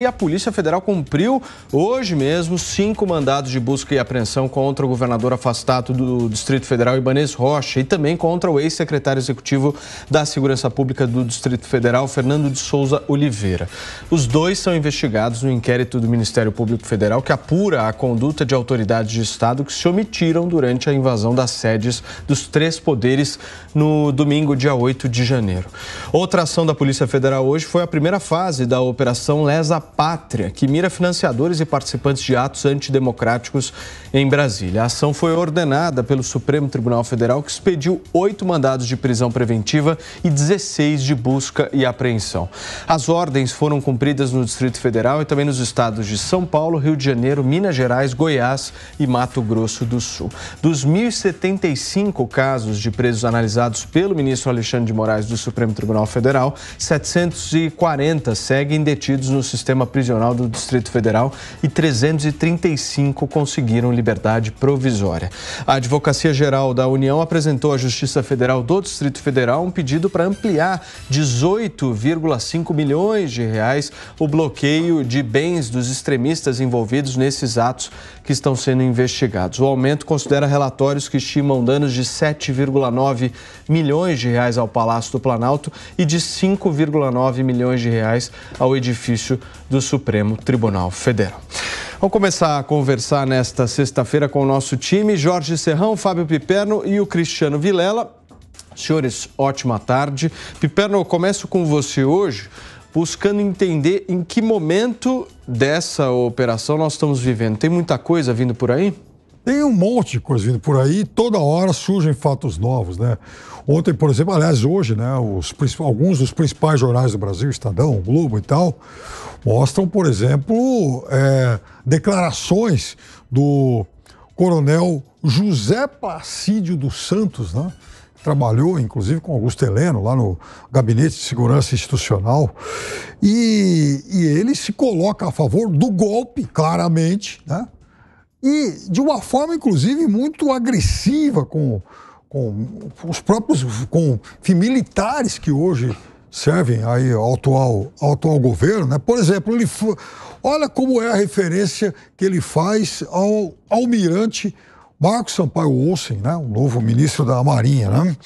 E a Polícia Federal cumpriu hoje mesmo cinco mandados de busca e apreensão contra o governador afastado do Distrito Federal, Ibanez Rocha, e também contra o ex-secretário executivo da Segurança Pública do Distrito Federal, Fernando de Souza Oliveira. Os dois são investigados no inquérito do Ministério Público Federal que apura a conduta de autoridades de Estado que se omitiram durante a invasão das sedes dos três poderes no domingo, dia 8 de janeiro. Outra ação da Polícia Federal hoje foi a primeira fase da Operação Lesa Pátria, que mira financiadores e participantes de atos antidemocráticos em Brasília. A ação foi ordenada pelo Supremo Tribunal Federal, que expediu oito mandados de prisão preventiva e 16 de busca e apreensão. As ordens foram cumpridas no Distrito Federal e também nos estados de São Paulo, Rio de Janeiro, Minas Gerais, Goiás e Mato Grosso do Sul. Dos 1.075 casos de presos analisados pelo ministro Alexandre de Moraes do Supremo Tribunal Federal, 740 seguem detidos no sistema sistema prisional do Distrito Federal e 335 conseguiram liberdade provisória. A Advocacia Geral da União apresentou à Justiça Federal do Distrito Federal um pedido para ampliar 18,5 milhões de reais o bloqueio de bens dos extremistas envolvidos nesses atos que estão sendo investigados. O aumento considera relatórios que estimam danos de 7,9 milhões de reais ao Palácio do Planalto e de 5,9 milhões de reais ao edifício do Supremo Tribunal Federal. Vamos começar a conversar nesta sexta-feira com o nosso time, Jorge Serrão, Fábio Piperno e o Cristiano Vilela. Senhores, ótima tarde. Piperno, eu começo com você hoje, buscando entender em que momento dessa operação nós estamos vivendo. Tem muita coisa vindo por aí? Tem um monte de coisa vindo por aí, toda hora surgem fatos novos, né? Ontem, por exemplo, aliás, hoje, né, os, alguns dos principais jornais do Brasil, Estadão, Globo e tal, mostram, por exemplo, é, declarações do coronel José Placídio dos Santos, né? Trabalhou, inclusive, com Augusto Heleno, lá no Gabinete de Segurança Institucional. E, e ele se coloca a favor do golpe, claramente, né? e de uma forma, inclusive, muito agressiva com, com os próprios com militares que hoje servem aí ao atual, ao atual governo. Né? Por exemplo, ele olha como é a referência que ele faz ao almirante Marcos Sampaio Olsen, né? o novo ministro da Marinha. Né?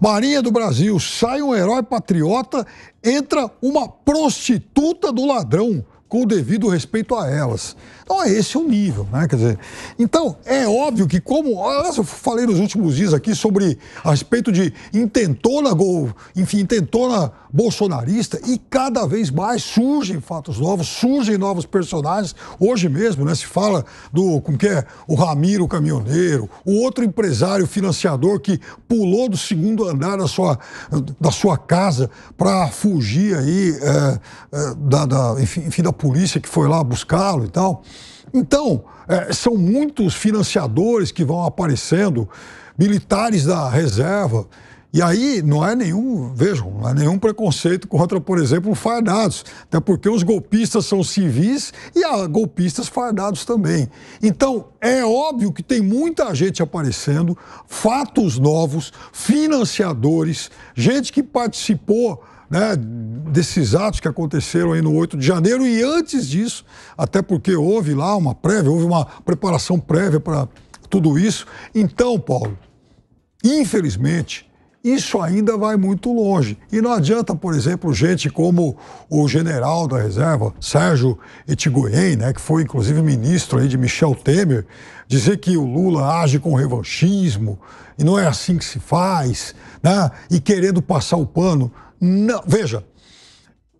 Marinha do Brasil, sai um herói patriota, entra uma prostituta do ladrão com o devido respeito a elas. Então, é esse o nível, né? Quer dizer, então, é óbvio que como... Eu falei nos últimos dias aqui sobre a respeito de intentona, gol, enfim, intentona bolsonarista e cada vez mais surgem fatos novos, surgem novos personagens. Hoje mesmo, né, se fala do, como que é, o Ramiro Caminhoneiro, o outro empresário financiador que pulou do segundo andar da sua, da sua casa para fugir aí é, é, da, da, enfim, da polícia que foi lá buscá-lo e tal. Então, é, são muitos financiadores que vão aparecendo, militares da reserva, e aí não é nenhum, vejam, não é nenhum preconceito contra, por exemplo, fardados, até porque os golpistas são civis e há golpistas fardados também. Então, é óbvio que tem muita gente aparecendo, fatos novos, financiadores, gente que participou né, desses atos que aconteceram aí no 8 de janeiro e antes disso, até porque houve lá uma prévia, houve uma preparação prévia para tudo isso. Então, Paulo, infelizmente, isso ainda vai muito longe. E não adianta, por exemplo, gente como o general da reserva, Sérgio Etigoyen, né, que foi inclusive ministro aí de Michel Temer, dizer que o Lula age com revanchismo e não é assim que se faz, né, e querendo passar o pano. Não, veja,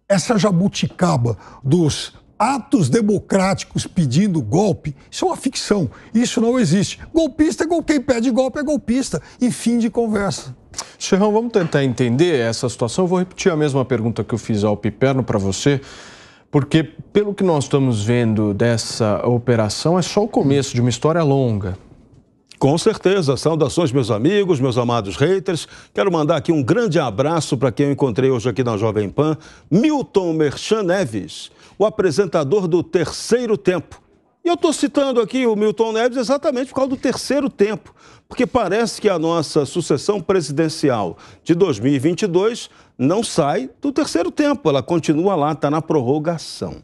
essa jabuticaba dos atos democráticos pedindo golpe, isso é uma ficção. Isso não existe. Golpista é quem pede golpe é golpista. E fim de conversa. Serrão, vamos tentar entender essa situação. Eu vou repetir a mesma pergunta que eu fiz ao Piperno para você, porque pelo que nós estamos vendo dessa operação, é só o começo de uma história longa. Com certeza. Saudações, meus amigos, meus amados haters. Quero mandar aqui um grande abraço para quem eu encontrei hoje aqui na Jovem Pan, Milton Merchan Neves, o apresentador do Terceiro Tempo e eu estou citando aqui o Milton Neves exatamente por causa do terceiro tempo, porque parece que a nossa sucessão presidencial de 2022 não sai do terceiro tempo, ela continua lá, está na prorrogação.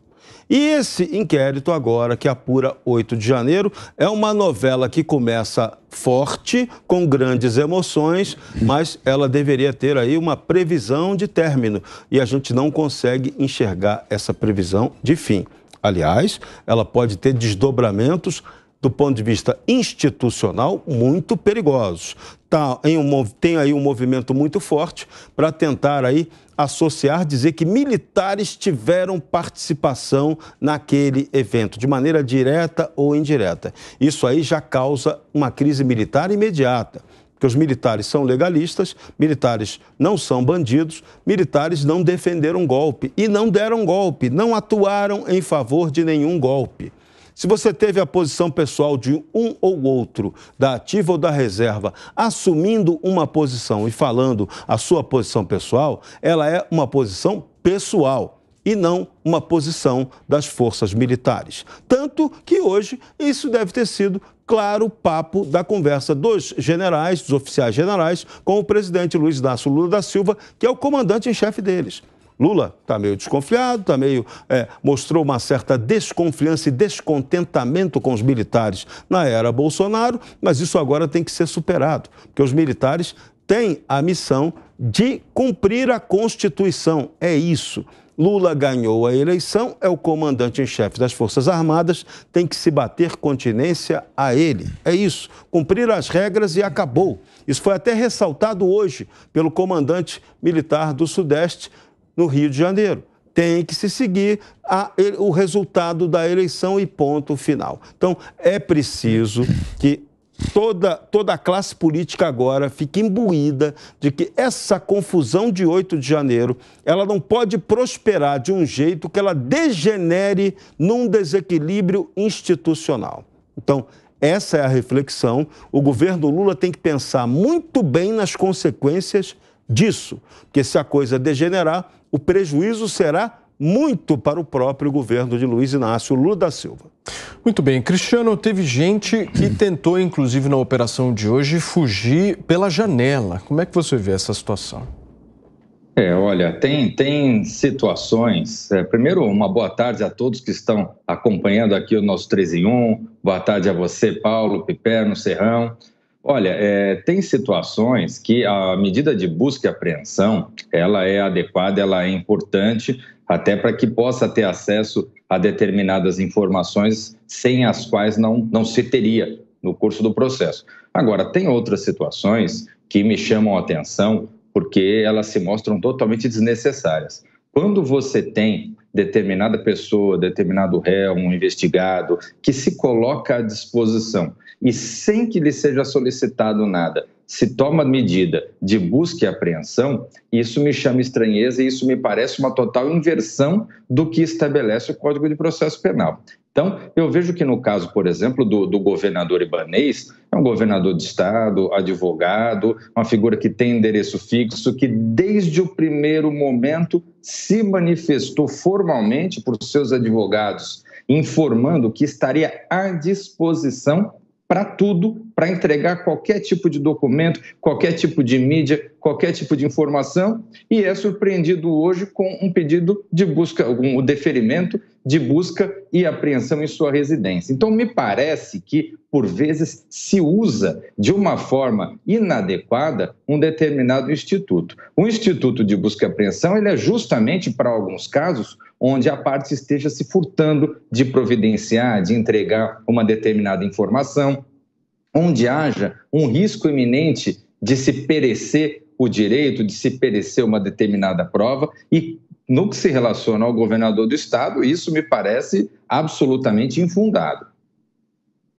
E esse inquérito agora, que apura 8 de janeiro, é uma novela que começa forte, com grandes emoções, mas ela deveria ter aí uma previsão de término. E a gente não consegue enxergar essa previsão de fim. Aliás, ela pode ter desdobramentos do ponto de vista institucional muito perigosos. Tá em um, tem aí um movimento muito forte para tentar aí associar, dizer que militares tiveram participação naquele evento, de maneira direta ou indireta. Isso aí já causa uma crise militar imediata. Porque os militares são legalistas, militares não são bandidos, militares não defenderam golpe e não deram golpe, não atuaram em favor de nenhum golpe. Se você teve a posição pessoal de um ou outro, da ativa ou da reserva, assumindo uma posição e falando a sua posição pessoal, ela é uma posição pessoal e não uma posição das forças militares. Tanto que hoje isso deve ter sido claro papo da conversa dos generais, dos oficiais generais, com o presidente Luiz Inácio Lula da Silva, que é o comandante em chefe deles. Lula está meio desconfiado, está meio é, mostrou uma certa desconfiança e descontentamento com os militares na era Bolsonaro, mas isso agora tem que ser superado, porque os militares têm a missão de cumprir a Constituição. É isso. Lula ganhou a eleição, é o comandante em chefe das Forças Armadas, tem que se bater continência a ele. É isso, cumprir as regras e acabou. Isso foi até ressaltado hoje pelo comandante militar do Sudeste no Rio de Janeiro tem que se seguir a, o resultado da eleição e ponto final. Então, é preciso que toda, toda a classe política agora fica imbuída de que essa confusão de 8 de janeiro, ela não pode prosperar de um jeito que ela degenere num desequilíbrio institucional. Então, essa é a reflexão. O governo Lula tem que pensar muito bem nas consequências disso, porque se a coisa degenerar, o prejuízo será muito para o próprio governo de Luiz Inácio Lula da Silva. Muito bem, Cristiano, teve gente que tentou, inclusive na operação de hoje, fugir pela janela. Como é que você vê essa situação? É, olha, tem, tem situações. É, primeiro, uma boa tarde a todos que estão acompanhando aqui o nosso 3 em 1. Boa tarde a você, Paulo, Piperno, Serrão. Olha, é, tem situações que a medida de busca e apreensão, ela é adequada, ela é importante, até para que possa ter acesso a determinadas informações sem as quais não, não se teria no curso do processo. Agora, tem outras situações que me chamam a atenção porque elas se mostram totalmente desnecessárias. Quando você tem determinada pessoa, determinado réu, um investigado, que se coloca à disposição e sem que lhe seja solicitado nada, se toma medida de busca e apreensão, isso me chama estranheza e isso me parece uma total inversão do que estabelece o Código de Processo Penal. Então, eu vejo que no caso, por exemplo, do, do governador Ibanês, é um governador de Estado, advogado, uma figura que tem endereço fixo, que desde o primeiro momento se manifestou formalmente por seus advogados, informando que estaria à disposição para tudo, para entregar qualquer tipo de documento, qualquer tipo de mídia, qualquer tipo de informação, e é surpreendido hoje com um pedido de busca, um deferimento de busca e apreensão em sua residência. Então, me parece que, por vezes, se usa de uma forma inadequada um determinado instituto. O instituto de busca e apreensão ele é justamente, para alguns casos, onde a parte esteja se furtando de providenciar, de entregar uma determinada informação, onde haja um risco iminente de se perecer o direito, de se perecer uma determinada prova e no que se relaciona ao governador do estado, isso me parece absolutamente infundado.